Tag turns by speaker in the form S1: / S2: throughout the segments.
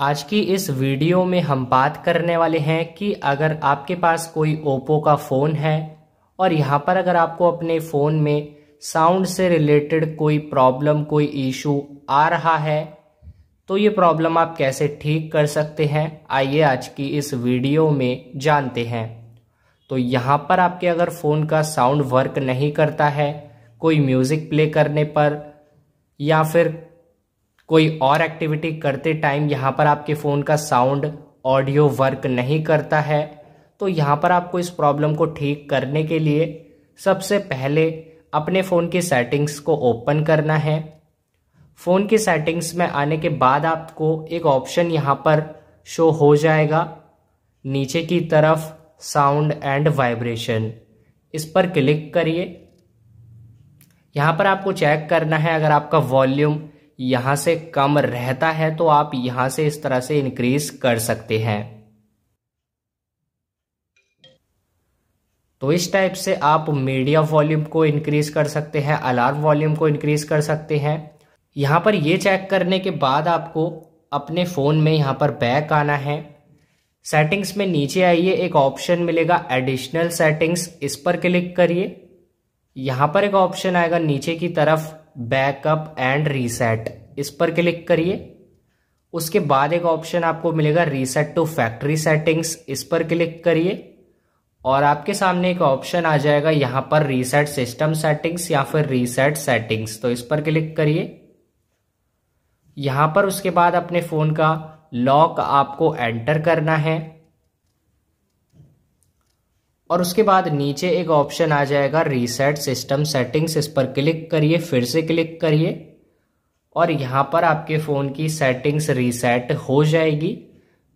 S1: आज की इस वीडियो में हम बात करने वाले हैं कि अगर आपके पास कोई ओप्पो का फ़ोन है और यहाँ पर अगर आपको अपने फ़ोन में साउंड से रिलेटेड कोई प्रॉब्लम कोई इशू आ रहा है तो ये प्रॉब्लम आप कैसे ठीक कर सकते हैं आइए आज की इस वीडियो में जानते हैं तो यहाँ पर आपके अगर फ़ोन का साउंड वर्क नहीं करता है कोई म्यूज़िक प्ले करने पर या फिर कोई और एक्टिविटी करते टाइम यहाँ पर आपके फ़ोन का साउंड ऑडियो वर्क नहीं करता है तो यहाँ पर आपको इस प्रॉब्लम को ठीक करने के लिए सबसे पहले अपने फ़ोन की सेटिंग्स को ओपन करना है फ़ोन की सेटिंग्स में आने के बाद आपको एक ऑप्शन यहाँ पर शो हो जाएगा नीचे की तरफ साउंड एंड वाइब्रेशन इस पर क्लिक करिए यहाँ पर आपको चेक करना है अगर आपका वॉल्यूम यहाँ से कम रहता है तो आप यहाँ से इस तरह से इंक्रीज कर सकते हैं तो इस टाइप से आप मीडिया वॉल्यूम को इंक्रीज कर सकते हैं अलार्म वॉल्यूम को इंक्रीज कर सकते हैं यहाँ पर ये चेक करने के बाद आपको अपने फ़ोन में यहाँ पर बैक आना है सेटिंग्स में नीचे आइए एक ऑप्शन मिलेगा एडिशनल सेटिंग्स इस पर क्लिक करिए यहाँ पर एक ऑप्शन आएगा नीचे की तरफ बैकअप एंड रीसेट इस पर क्लिक करिए उसके बाद एक ऑप्शन आपको मिलेगा रीसेट टू फैक्ट्री सेटिंग्स इस पर क्लिक करिए और आपके सामने एक ऑप्शन आ जाएगा यहाँ पर रीसेट सिस्टम सेटिंग्स या फिर रीसेट सेटिंग्स तो इस पर क्लिक करिए यहाँ पर उसके बाद अपने फ़ोन का लॉक आपको एंटर करना है और उसके बाद नीचे एक ऑप्शन आ जाएगा रीसेट सिस्टम सेटिंग्स इस पर क्लिक करिए फिर से क्लिक करिए और यहाँ पर आपके फ़ोन की सेटिंग्स रीसेट हो जाएगी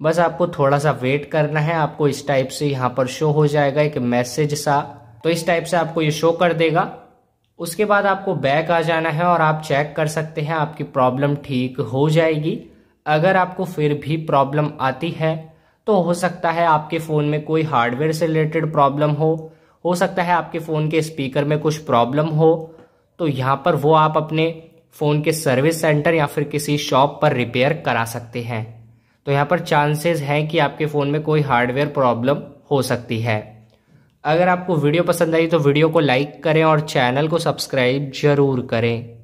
S1: बस आपको थोड़ा सा वेट करना है आपको इस टाइप से यहाँ पर शो हो जाएगा एक मैसेज सा तो इस टाइप से आपको ये शो कर देगा उसके बाद आपको बैक आ जाना है और आप चेक कर सकते हैं आपकी प्रॉब्लम ठीक हो जाएगी अगर आपको फिर भी प्रॉब्लम आती है तो हो सकता है आपके फ़ोन में कोई हार्डवेयर से रिलेटेड प्रॉब्लम हो हो सकता है आपके फ़ोन के स्पीकर में कुछ प्रॉब्लम हो तो यहाँ पर वो आप अपने फ़ोन के सर्विस सेंटर या फिर किसी शॉप पर रिपेयर करा सकते हैं तो यहाँ पर चांसेस हैं कि आपके फ़ोन में कोई हार्डवेयर प्रॉब्लम हो सकती है अगर आपको वीडियो पसंद आई तो वीडियो को लाइक करें और चैनल को सब्सक्राइब ज़रूर करें